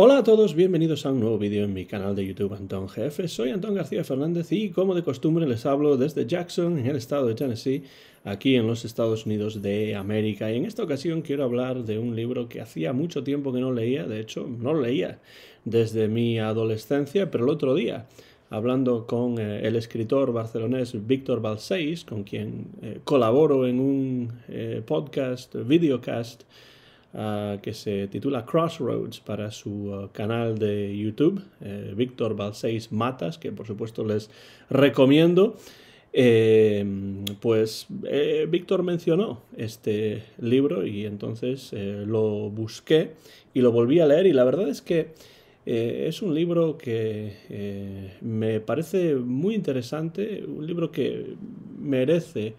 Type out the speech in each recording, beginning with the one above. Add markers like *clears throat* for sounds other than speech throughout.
Hola a todos, bienvenidos a un nuevo vídeo en mi canal de YouTube Antón jefe Soy Antón García Fernández y como de costumbre les hablo desde Jackson, en el estado de Tennessee, aquí en los Estados Unidos de América. Y en esta ocasión quiero hablar de un libro que hacía mucho tiempo que no leía, de hecho no leía desde mi adolescencia, pero el otro día hablando con eh, el escritor barcelonés Víctor Balseis, con quien eh, colaboro en un eh, podcast, videocast, Ah, que se titula Crossroads para su ah, canal de YouTube, eh, Víctor Balseis Matas, que por supuesto les recomiendo. Eh, pues eh, Víctor mencionó este libro y entonces lo busqué y lo volví a leer y la verdad es que es un libro que me parece muy interesante, un libro que merece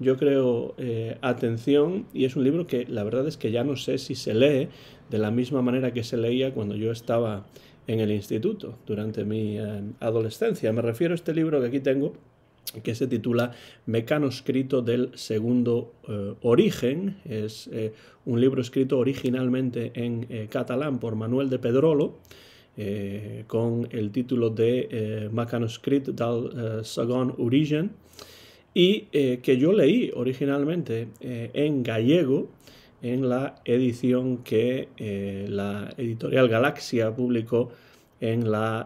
yo creo, eh, atención y es un libro que la verdad es que ya no sé si se lee de la misma manera que se leía cuando yo estaba en el instituto durante mi eh, adolescencia. Me refiero a este libro que aquí tengo, que se titula Mecanoscrito del Segundo eh, Origen. Es un libro escrito originalmente en catalán por Manuel de Pedrolo, con el título de Mecanoscrito del Segon Origen y eh, que yo leí originalmente eh, en gallego en la edición que eh, la editorial Galaxia publicó en la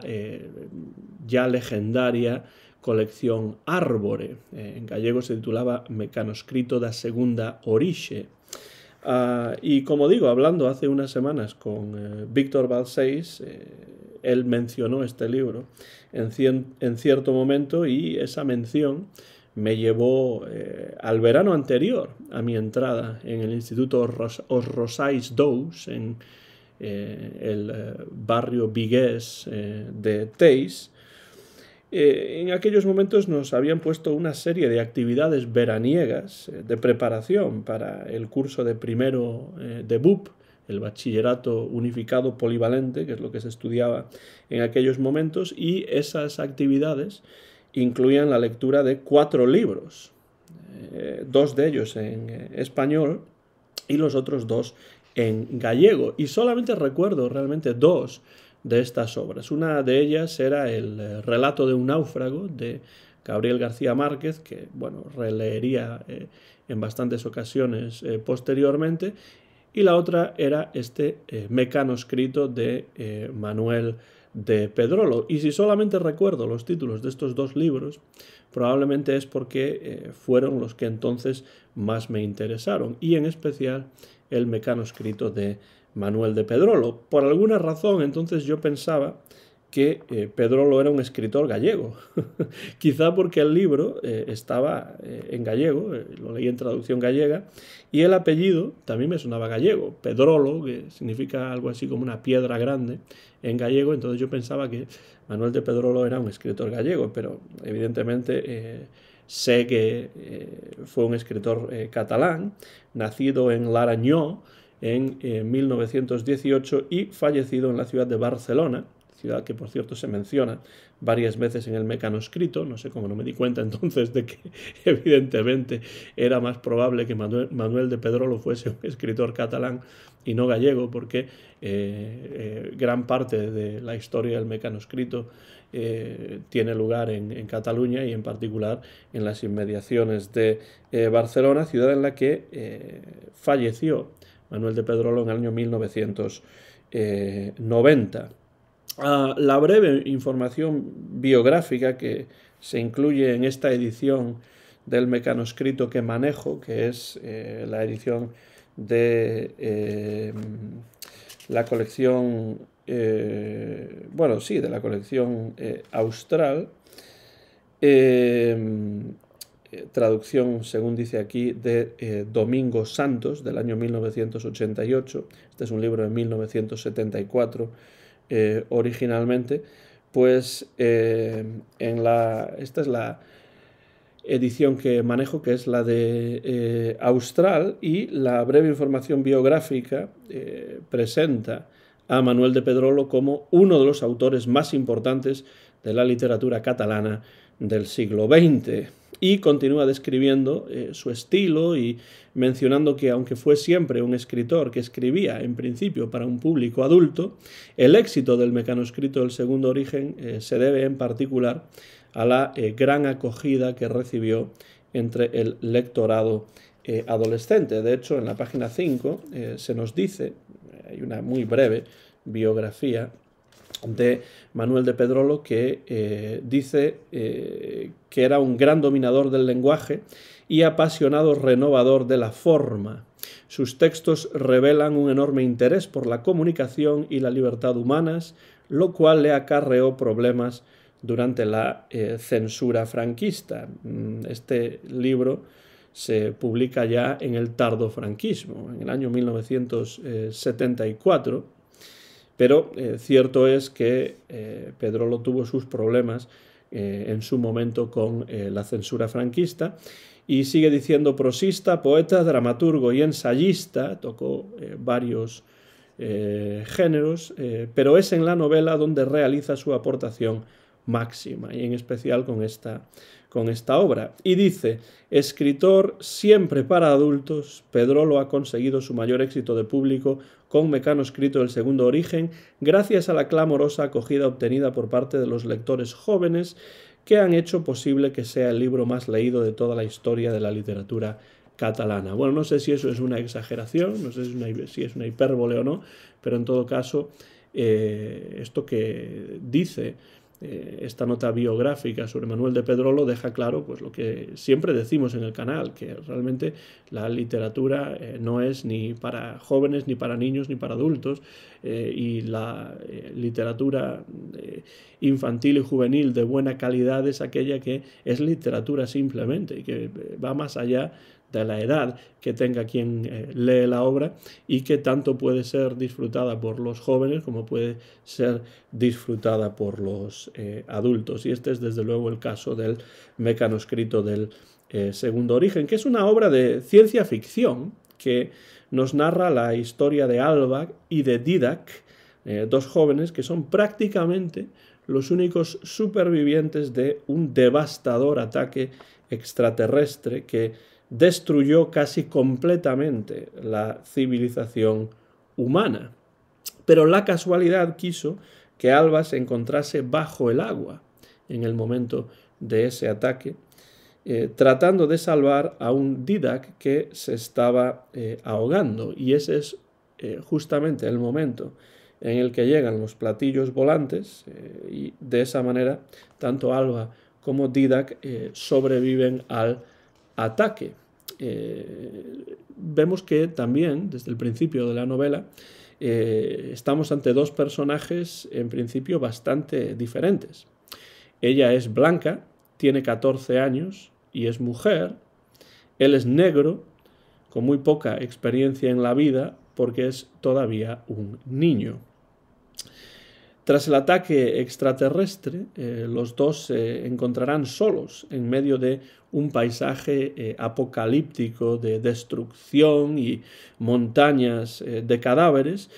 ya legendaria colección Árbore. en gallego se titulaba Mecanoscrito da Segunda Orixe. Ah, y como digo, hablando hace unas semanas con Víctor Balseis, él mencionó este libro en, en cierto momento y esa mención me llevó eh, al verano anterior a mi entrada en el Instituto Os Rosais Dous, en eh, el eh, barrio Vigués de Teis. en aquellos momentos nos habían puesto una serie de actividades veraniegas de preparación para el curso de primero de BUP, el bachillerato unificado polivalente, que es lo que se estudiaba en aquellos momentos, y esas actividades incluían la lectura de cuatro libros, eh, dos de ellos en eh, español y los otros dos en gallego. Y solamente recuerdo realmente dos de estas obras. Una de ellas era el eh, relato de un náufrago de Gabriel García Márquez, que bueno, releería en bastantes ocasiones posteriormente, y la otra era este Mecano mecanoscrito de Manuel de Pedrolo. Y si solamente recuerdo los títulos de estos dos libros, probablemente es porque eh, fueron los que entonces más me interesaron, y en especial el escrito de Manuel de Pedrolo. Por alguna razón entonces yo pensaba que eh, Pedrolo era un escritor gallego. *laughs* Quizá porque el libro eh, estaba eh, en gallego, lo leí en traducción gallega, y el apellido también me sonaba gallego, Pedrolo, que significa algo así como una piedra grande en gallego, entonces yo pensaba que Manuel de Pedrolo era un escritor gallego, pero evidentemente sé que fue un escritor catalán, nacido en Larañó, en 1918 y fallecido en la ciudad de Barcelona ciudad que por cierto se menciona varias veces en el mecanoscrito, no sé cómo no me di cuenta entonces de que *laughs* evidentemente era más probable que Manuel, de Pedrolo fuese un escritor catalán y no gallego, porque eh, eh, gran parte de la historia del mecanoscrito eh, tiene lugar en, en, Cataluña y en particular en las inmediaciones de Barcelona, ciudad en la que falleció Manuel de Pedrolo en el año 1990. Ah, la breve información biográfica que se incluye en esta edición del mecanoscrito que manejo, que es eh, la edición de eh, la colección, eh, bueno, sí, de la colección austral, traducción, según dice aquí, de Domingo Santos del año 1988, este es un libro de 1974, eh, originalmente, pues eh, en la, esta es la edición que manejo, que es la de eh, Austral, y la breve información biográfica presenta a Manuel de Pedrolo como uno de los autores más importantes de la literatura catalana del siglo XX y continúa describiendo eh, su estilo y mencionando que aunque fue siempre un escritor que escribía en principio para un público adulto, el éxito del mecanoscrito del segundo origen eh, se debe en particular a la eh, gran acogida que recibió entre el lectorado adolescente. De hecho, en la página 5 se nos dice, hay una muy breve biografía de Manuel de Pedrolo, que eh, dice eh, que era un gran dominador del lenguaje y apasionado renovador de la forma. Sus textos revelan un enorme interés por la comunicación y la libertad humanas, lo cual le acarreó problemas durante la eh, censura franquista. Mm, este libro se publica ya en el tardo franquismo, en el año 1974 pero eh, cierto es que eh, Pedro Pedrolo tuvo sus problemas eh, en su momento con la censura franquista y sigue diciendo prosista, poeta, dramaturgo y ensayista, tocó varios géneros, pero es en la novela donde realiza su aportación máxima y en especial con esta, con esta obra. Y dice, escritor siempre para adultos, Pedrolo ha conseguido su mayor éxito de público con Mecano escrito del segundo origen, gracias a la clamorosa acogida obtenida por parte de los lectores jóvenes que han hecho posible que sea el libro más leído de toda la historia de la literatura catalana. Bueno, no sé si eso es una exageración, no sé si es una, hipérbole o no, pero en todo caso, eh, esto que dice eh, esta nota biográfica sobre Manuel de Pedrolo deja claro pues, lo que siempre decimos en el canal, que realmente la literatura eh, no es ni para jóvenes, ni para niños, ni para adultos, eh, y la literatura infantil y juvenil de buena calidad es aquella que es literatura simplemente y que va más allá de la edad que tenga quien eh, lee la obra y que tanto puede ser disfrutada por los jóvenes como puede ser disfrutada por los eh, adultos. Y este es desde luego el caso del mecanoscrito del eh, segundo origen, que es una obra de ciencia ficción que nos narra la historia de Alba y de Didac, dos jóvenes que son prácticamente los únicos supervivientes de un devastador ataque extraterrestre que destruyó casi completamente la civilización humana. Pero la casualidad quiso que Alba se encontrase bajo el agua en el momento de ese ataque, eh, tratando de salvar a un Didac que se estaba eh, ahogando. Y ese es eh, justamente el momento en el que llegan los platillos volantes y de esa manera tanto Alba como Didac sobreviven al ataque. Eh, vemos que también, desde el principio de la novela, eh, estamos ante dos personajes en principio bastante diferentes. Ella es blanca, tiene 14 años y es mujer. Él es negro, con muy poca experiencia en la vida, porque es todavía un niño. Tras el ataque extraterrestre, eh, los dos se encontrarán solos en medio de un paisaje eh, apocalíptico de destrucción y montañas eh, de cadáveres.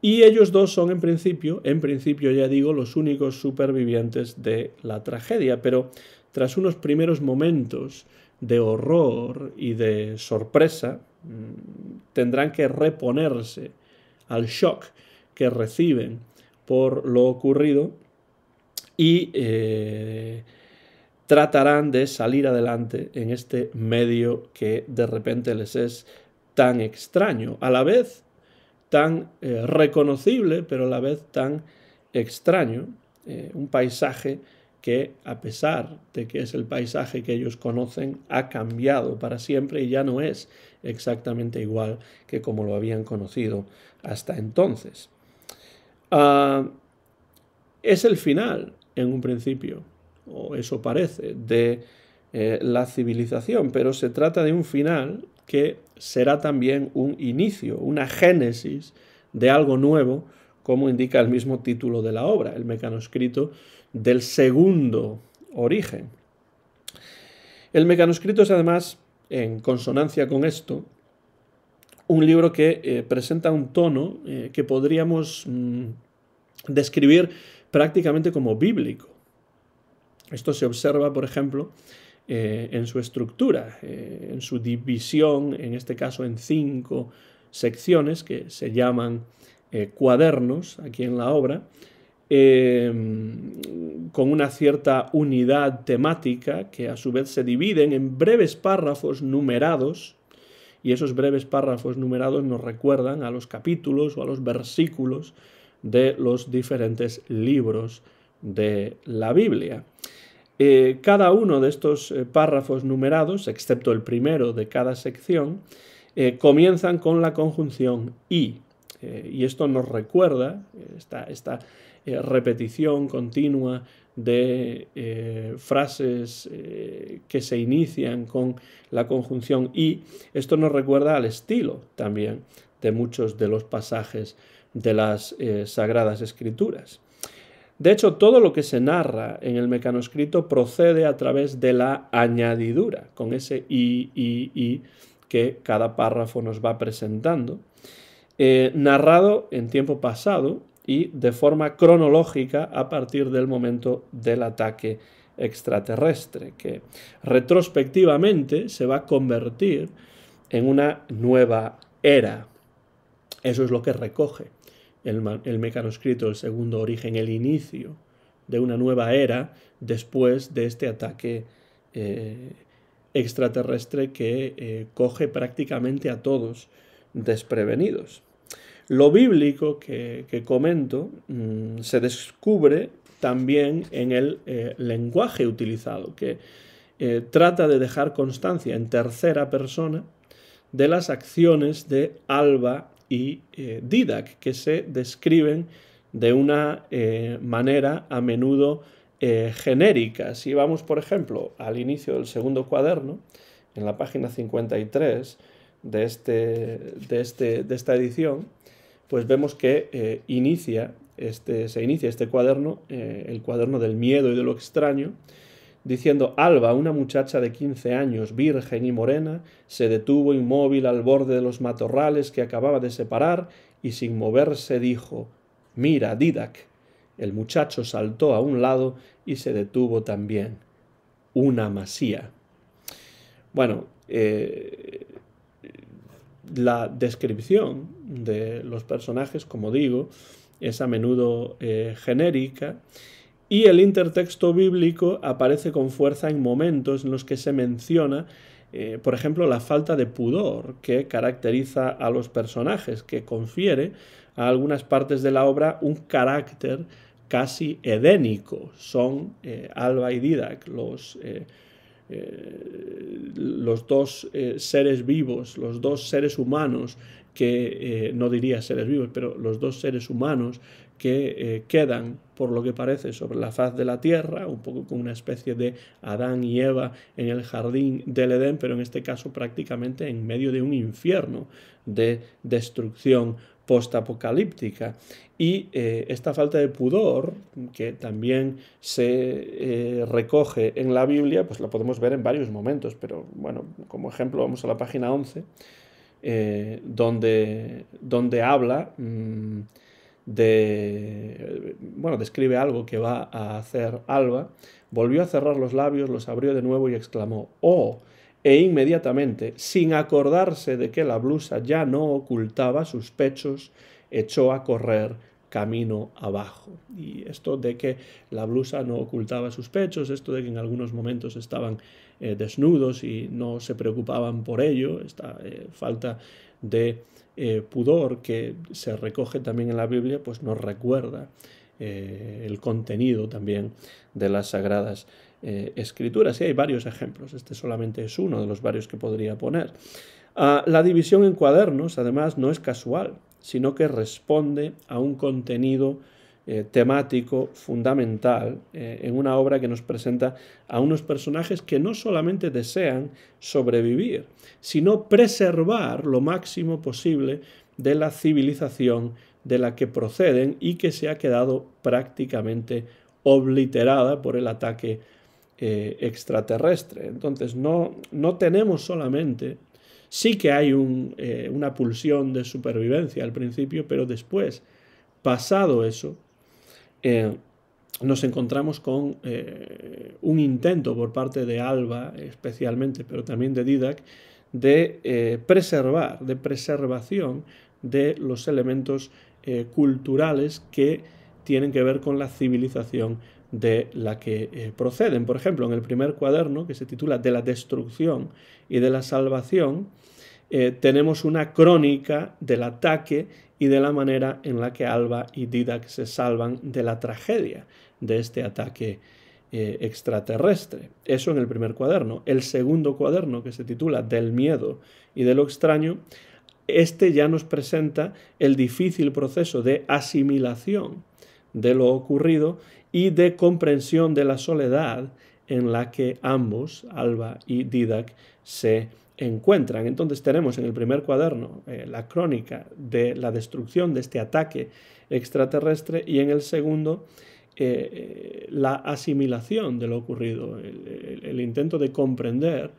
Y ellos dos son en principio, en principio ya digo, los únicos supervivientes de la tragedia. Pero tras unos primeros momentos de horror y de sorpresa, mm, tendrán que reponerse al shock que reciben por lo ocurrido y eh, tratarán de salir adelante en este medio que de repente les es tan extraño, a la vez tan eh, reconocible, pero a la vez tan extraño, eh, un paisaje que a pesar de que es el paisaje que ellos conocen, ha cambiado para siempre y ya no es exactamente igual que como lo habían conocido hasta entonces. Ah, es el final, en un principio, o eso parece, de eh, la civilización, pero se trata de un final que será también un inicio, una génesis de algo nuevo, como indica el mismo título de la obra, el mecanoscrito del segundo origen. El mecanoscrito es además, en consonancia con esto, un libro que eh, presenta un tono eh, que podríamos mm, describir prácticamente como bíblico. Esto se observa, por ejemplo, eh, en su estructura, en su división, en este caso en cinco secciones que se llaman cuadernos aquí en la obra, em, con una cierta unidad temática que a su vez se dividen en breves párrafos numerados y esos breves párrafos numerados nos recuerdan a los capítulos o a los versículos de los diferentes libros de la Biblia. Eh, cada uno de estos eh, párrafos numerados, excepto el primero de cada sección, eh, comienzan con la conjunción y. y esto nos recuerda, esta, esta repetición continua de eh, frases eh, que se inician con la conjunción y. Esto nos recuerda al estilo también de muchos de los pasajes de las eh, Sagradas Escrituras. De hecho, todo lo que se narra en el mecanoscrito procede a través de la añadidura, con ese i, i, i que cada párrafo nos va presentando, narrado en tiempo pasado y de forma cronológica a partir del momento del ataque extraterrestre, que retrospectivamente se va a convertir en una nueva era. Eso es lo que recoge el, el mecanoscrito, el segundo origen, el inicio de una nueva era después de este ataque eh, extraterrestre que eh, coge prácticamente a todos desprevenidos. Lo bíblico que, comento mm, se descubre también en el eh, lenguaje utilizado, que eh, trata de dejar constancia en tercera persona de las acciones de Alba y eh, Didac, que se describen de una manera a menudo genérica. Si vamos, por ejemplo, al inicio del segundo cuaderno, en la página 53 este, este, de esta edición, pues vemos que eh, inicia este, se inicia este cuaderno, eh, el cuaderno del miedo y de lo extraño, diciendo, Alba, una muchacha de 15 años, virgen y morena, se detuvo inmóvil al borde de los matorrales que acababa de separar y sin moverse dijo, Mira, Didac. El muchacho saltó a un lado y se detuvo también. Una masía. Bueno, eh, la descripción de los personajes, como digo, es a menudo eh, genérica y el intertexto bíblico aparece con fuerza en momentos en los que se menciona, eh, por ejemplo, la falta de pudor que caracteriza a los personajes, que confiere a algunas partes de la obra un carácter casi edénico. Son eh, Alba y Didac, los eh, los dos eh, seres vivos, los dos seres humanos, que eh, no diría seres vivos, pero los dos seres humanos que quedan, por lo que parece, sobre la faz de la tierra, un poco como una especie de Adán y Eva en el jardín del Edén, pero en este caso prácticamente en medio de un infierno de destrucción postapocalíptica. Y eh, esta falta de pudor, que también se eh, recoge en la Biblia, pues la podemos ver en varios momentos, pero bueno, como ejemplo vamos a la página 11, eh, donde, donde, habla mm, de, bueno, describe algo que va a hacer Alba, volvió a cerrar los labios, los abrió de nuevo y exclamó, oh, e inmediatamente, sin acordarse de que la blusa ya no ocultaba sus pechos, echó a correr camino abajo. Y esto de que la blusa no ocultaba sus pechos, esto de que en algunos momentos estaban eh, desnudos y no se preocupaban por ello, esta eh, falta de eh, pudor que se recoge también en la Biblia, pues nos recuerda el contenido también de las sagradas eh, escrituras. Y hay varios ejemplos, este solamente es uno de los varios que podría poner. Ah, la división en cuadernos, además, no es casual, sino que responde a un contenido eh, temático fundamental eh, en una obra que nos presenta a unos personajes que no solamente desean sobrevivir, sino preservar lo máximo posible de la civilización de la que proceden y que se ha quedado prácticamente obliterada por el ataque eh, extraterrestre. Entonces no, no tenemos solamente, sí que hay eh, una pulsión de supervivencia al principio, pero después, pasado eso, eh, nos encontramos con un intento por parte de Alba especialmente, pero también de Didac, de preservar, de preservación de los elementos culturales que tienen que ver con la civilización de la que eh, proceden. Por ejemplo, en el primer cuaderno, que se titula De la destrucción y de la salvación, eh, tenemos una crónica del ataque y de la manera en la que Alba y Didac se salvan de la tragedia de este ataque eh, extraterrestre. Eso en el primer cuaderno. El segundo cuaderno, que se titula Del miedo y de lo extraño, este ya nos presenta el difícil proceso de asimilación de lo ocurrido y de comprensión de la soledad en la que ambos, Alba y Didac, se encuentran. Entonces tenemos en el primer cuaderno eh, la crónica de la destrucción de este ataque extraterrestre y en el segundo eh, eh, la asimilación de lo ocurrido, el, intento de comprender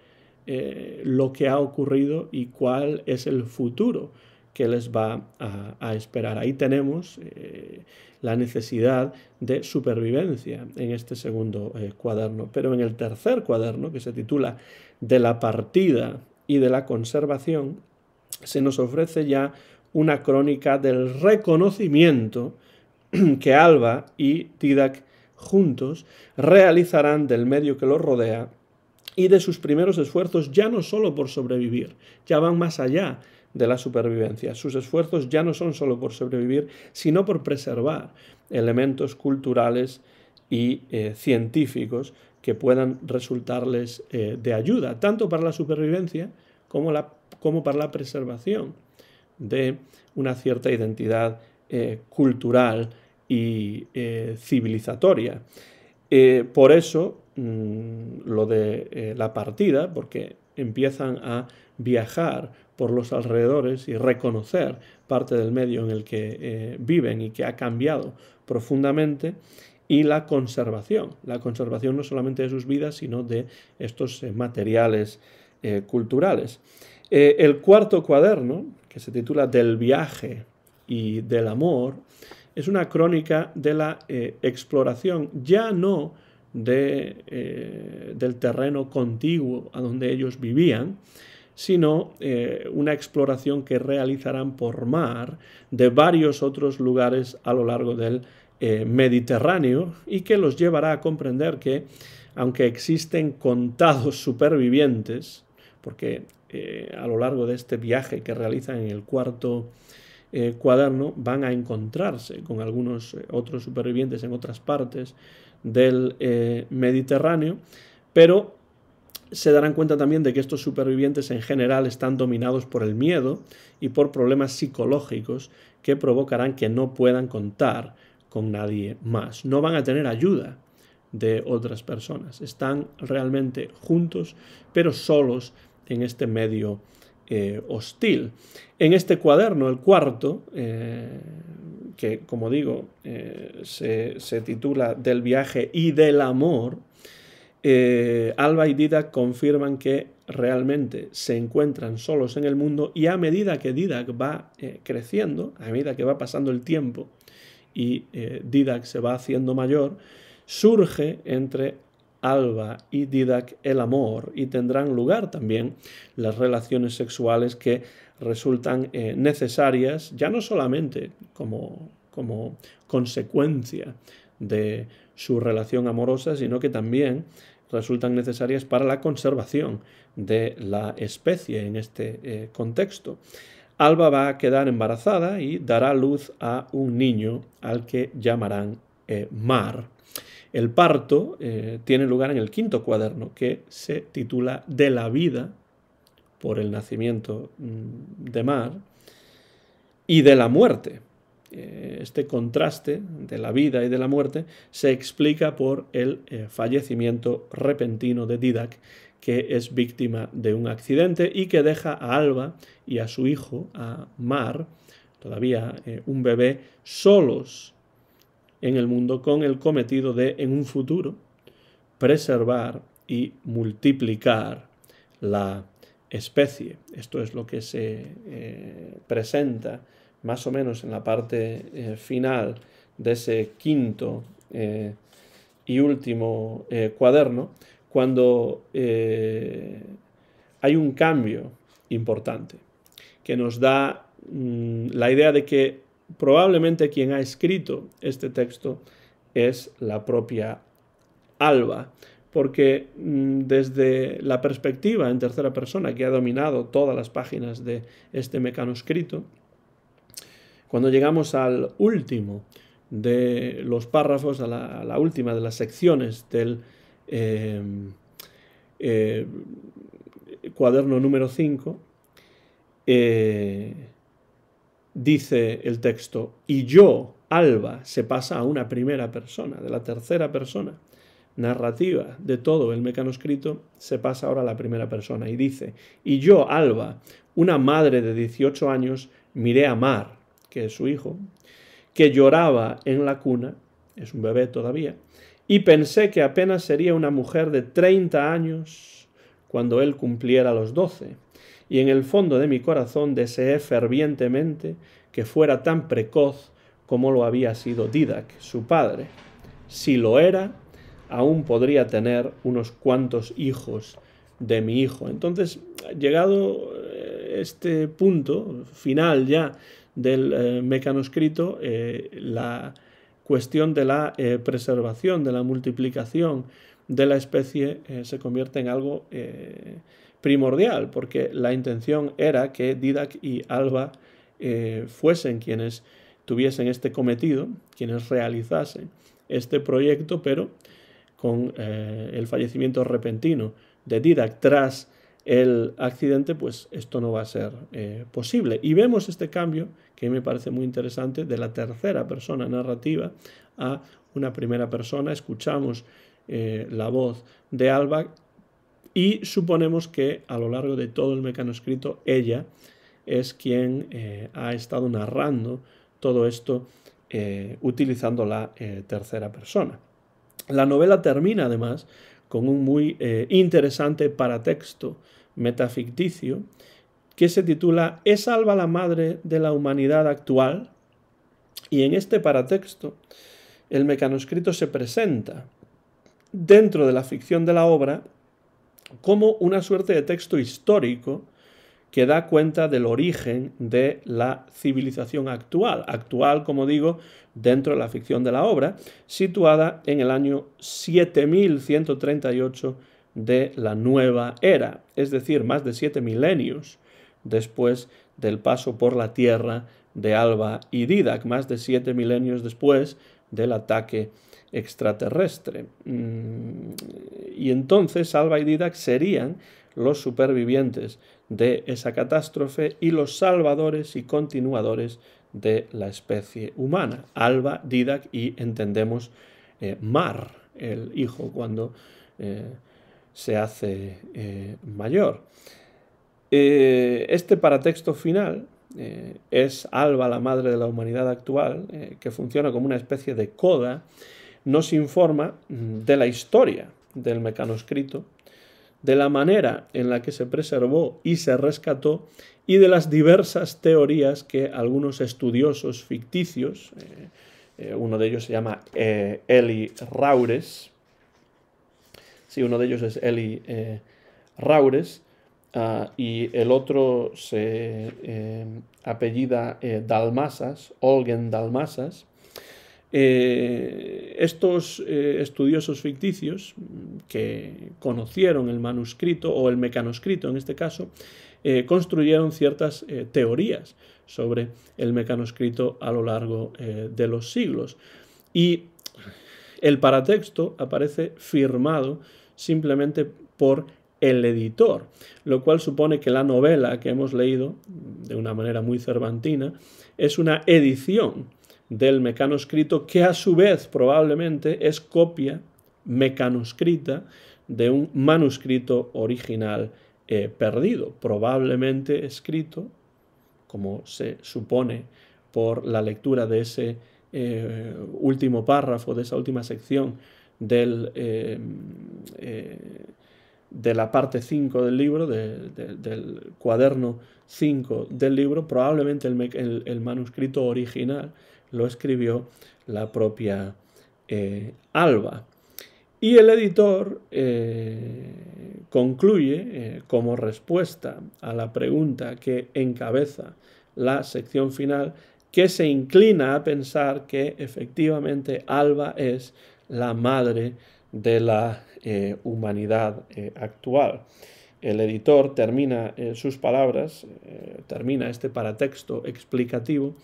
lo que ha ocurrido y cuál es el futuro que les va a, esperar. Ahí tenemos eh, la necesidad de supervivencia en este segundo eh, cuaderno. Pero en el tercer cuaderno, que se titula De la partida y de la conservación, se nos ofrece ya una crónica del reconocimiento *clears throat* que Alba y Tidak juntos realizarán del medio que los rodea y de sus primeros esfuerzos ya no solo por sobrevivir, ya van más allá de la supervivencia. Sus esfuerzos ya no son solo por sobrevivir, sino por preservar elementos culturales y eh, científicos que puedan resultarles eh, de ayuda, tanto para la supervivencia como, la, como para la preservación de una cierta identidad eh, cultural y civilizatoria. por eso mm, lo de la partida, porque empiezan a viajar por los alrededores y reconocer parte del medio en el que eh, viven y que ha cambiado profundamente y la conservación, la conservación no solamente de sus vidas, sino de estos eh, materiales eh, culturales. el cuarto cuaderno, que se titula Del viaje y del amor, es una crónica de la exploración, ya no del terreno contiguo a donde ellos vivían, sino eh, una exploración que realizarán por mar de varios otros lugares a lo largo del eh, Mediterráneo y que los llevará a comprender que, aunque existen contados *laughs* supervivientes, porque eh, a lo largo de este viaje que realizan en el cuarto cuaderno van a encontrarse con algunos otros supervivientes en otras partes del Mediterráneo, pero se darán cuenta también de que estos supervivientes en general están dominados por el miedo y por problemas psicológicos que provocarán que no puedan contar con nadie más. No van a tener ayuda de otras personas. Están realmente juntos, pero solos en este medio eh, hostil. En este cuaderno, el cuarto, eh, que como digo, eh, se, se titula Del viaje y del amor, eh, Alba y Didac confirman que realmente se encuentran solos en el mundo y a medida que Didac va eh, creciendo, a medida que va pasando el tiempo y eh, Didac se va haciendo mayor, surge entre Alba y Didac el amor y tendrán lugar también las relaciones sexuales que resultan eh, necesarias ya no solamente como, como consecuencia de su relación amorosa, sino que también resultan necesarias para la conservación de la especie en este eh, contexto. Alba va a quedar embarazada y dará luz a un niño al que llamarán eh, Mar. El parto eh, tiene lugar en el quinto cuaderno que se titula De la vida por el nacimiento mm, de Mar y de la muerte eh, este contraste de la vida y de la muerte se explica por el eh, fallecimiento repentino de Didac, que es víctima de un accidente y que deja a Alba y a su hijo, a Mar, todavía eh, un bebé, solos en el mundo con el cometido de, en un futuro, preservar y multiplicar la especie. Esto es lo que se presenta más o menos en la parte eh, final de ese quinto eh, y último eh, cuaderno, cuando hay un cambio importante que nos da mm, la idea de que probablemente quien ha escrito este texto es la propia Alba, porque mm, desde la perspectiva en tercera persona que ha dominado todas las páginas de este mecanoscrito, cuando llegamos al último de los párrafos, a la, última de las secciones del eh, eh, cuaderno número 5, eh, dice el texto, y yo, Alba, se pasa a una primera persona, de la tercera persona narrativa de todo el mecanoscrito, se pasa ahora a la primera persona y dice, y yo, Alba, una madre de 18 años, miré a mar que es su hijo, que lloraba en la cuna, es un bebé todavía, y pensé que apenas sería una mujer de 30 años cuando él cumpliera los 12, y en el fondo de mi corazón deseé fervientemente que fuera tan precoz como lo había sido Didac, su padre. Si lo era, aún podría tener unos cuantos hijos de mi hijo. Entonces, llegado eh, este punto final ya del eh, mecanoscrito eh, la cuestión de la eh, preservación, de la multiplicación de la especie se convierte en algo primordial, porque la intención era que Didac y Alba fuesen quienes tuviesen este cometido, quienes realizasen este proyecto, pero con el fallecimiento repentino de Didac tras el accidente, pues esto no va a ser eh, posible. Y vemos este cambio, que me parece muy interesante, de la tercera persona narrativa a una primera persona. Escuchamos eh, la voz de Alba y suponemos que a lo largo de todo el mecano escrito, ella es quien eh, ha estado narrando todo esto utilizando la tercera persona. La novela termina además con un muy eh, interesante paratexto metaficticio que se titula Es Alba la madre de la humanidad actual. Y en este paratexto, el mecanoscrito se presenta dentro de la ficción de la obra como una suerte de texto histórico que da cuenta del origen de la civilización actual, actual, como digo, dentro de la ficción de la obra, situada en el año 7138 de la nueva era, es decir, más de siete milenios después del paso por la tierra de Alba y Didac, más de siete milenios después del ataque extraterrestre. Mm, y entonces Alba y Didac serían los supervivientes de esa catástrofe y los salvadores y continuadores de la especie humana. Alba, Didac y entendemos eh, Mar, el hijo cuando eh, se hace eh, mayor. este paratexto final es Alba, la madre de la humanidad actual, que funciona como una especie de coda, nos informa mm, de la historia del mecanoscrito de la manera en la que se preservó y se rescató y de las diversas teorías que algunos estudiosos ficticios, eh, eh, uno de ellos se llama eh, Eli Raures, uno de ellos es Eli Raures, ah, y el otro se apellida Dalmasas, Olgen Dalmasas, eh, estos eh, estudiosos ficticios mm, que conocieron el manuscrito o el mecanoscrito en este caso, eh, construyeron ciertas teorías sobre el mecanoscrito a lo largo de los siglos. Y el paratexto aparece firmado simplemente por el editor, lo cual supone que la novela que hemos leído, de una manera muy cervantina, es una edición del mecanoscrito, que a su vez probablemente es copia mecanoscrita de un manuscrito original eh, perdido, probablemente escrito, como se supone por la lectura de ese eh, último párrafo, de esa última sección del, eh, de la parte 5 del libro, del cuaderno 5 del libro, probablemente el manuscrito original lo escribió la propia eh, Alba. Y el editor eh, concluye eh, como respuesta a la pregunta que encabeza la sección final que se inclina a pensar que efectivamente Alba es la madre de la humanidad actual. El editor termina sus palabras, termina este paratexto explicativo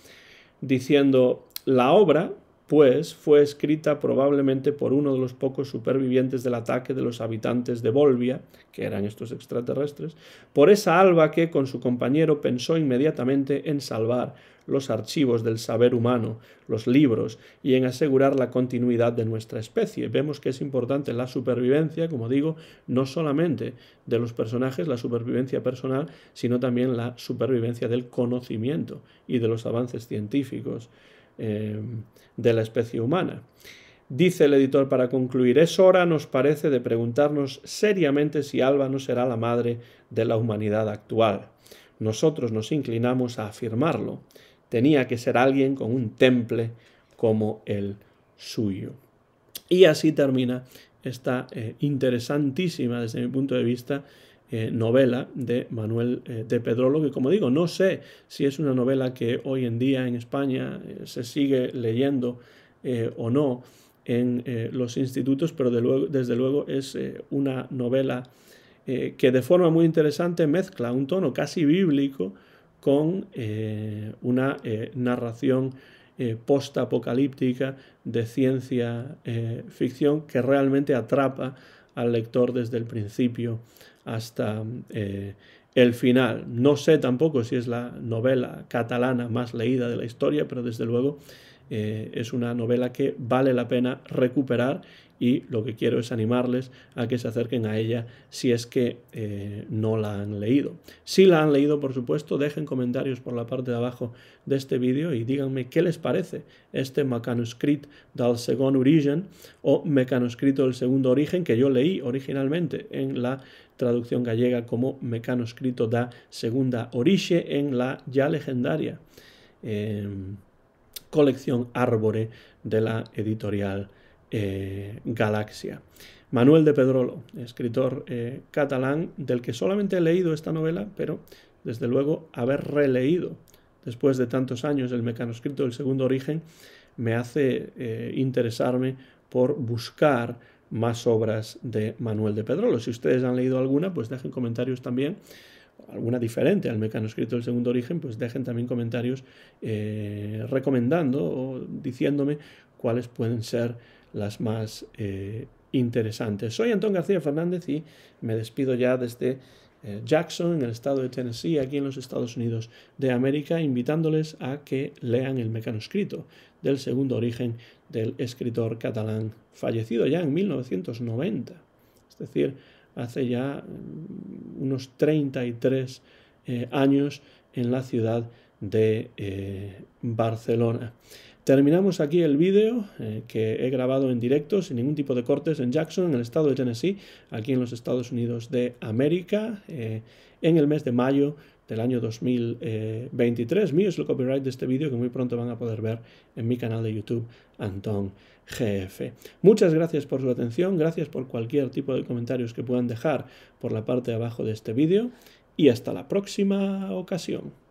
diciendo, la obra, pues, fue escrita probablemente por uno de los pocos supervivientes del ataque de los habitantes de Volvia, que eran estos extraterrestres, por esa alba que con su compañero pensó inmediatamente en salvar, los archivos del saber humano, los libros, y en asegurar la continuidad de nuestra especie. Vemos que es importante la supervivencia, como digo, no solamente de los personajes, la supervivencia personal, sino también la supervivencia del conocimiento y de los avances científicos eh, de la especie humana. Dice el editor para concluir, es hora, nos parece, de preguntarnos seriamente si Alba no será la madre de la humanidad actual. Nosotros nos inclinamos a afirmarlo tenía que ser alguien con un temple como el suyo. Y así termina esta eh, interesantísima, desde mi punto de vista, eh, novela de Manuel eh, de Pedrolo, que como digo, no sé si es una novela que hoy en día en España se sigue leyendo o no en los institutos, pero desde luego es una novela que de forma muy interesante mezcla un tono casi bíblico con eh, una eh, narración eh, postapocalíptica de ciencia ficción que realmente atrapa al lector desde el principio hasta el final. No sé tampoco si es la novela catalana más leída de la historia, pero desde luego es una novela que vale la pena recuperar y lo que quiero es animarles a que se acerquen a ella si es que eh, no la han leído. Si la han leído, por supuesto, dejen comentarios por la parte de abajo de este vídeo y díganme qué les parece este Mecanoscrit del segundo Origen o Mecanoscrito del Segundo Origen que yo leí originalmente en la traducción gallega como Mecanoscrito da Segunda orige en la ya legendaria em, colección Árbore de la editorial eh, galaxia. Manuel de Pedrolo, escritor eh, catalán, del que solamente he leído esta novela, pero desde luego haber releído después de tantos años el mecanoscrito del segundo origen me hace eh, interesarme por buscar más obras de Manuel de Pedrolo. Si ustedes han leído alguna, pues dejen comentarios también alguna diferente al mecanoscrito del segundo origen, pues dejen también comentarios recomendando o diciéndome cuáles pueden ser las más eh, interesantes. Soy Antón García Fernández y me despido ya desde eh, Jackson, en el estado de Tennessee, aquí en los Estados Unidos de América, invitándoles a que lean el mecanoscrito del segundo origen del escritor catalán, fallecido ya en 1990, es decir, hace ya mm, unos 33 eh, años en la ciudad de Barcelona. Terminamos aquí el vídeo eh, que he grabado en directo, sin ningún tipo de cortes, en Jackson, en el estado de Tennessee, aquí en los Estados Unidos de América, eh, en el mes de mayo del año 2023. Mío es el copyright de este vídeo que muy pronto van a poder ver en mi canal de YouTube, Antón GF. Muchas gracias por su atención, gracias por cualquier tipo de comentarios que puedan dejar por la parte de abajo de este vídeo y hasta la próxima ocasión.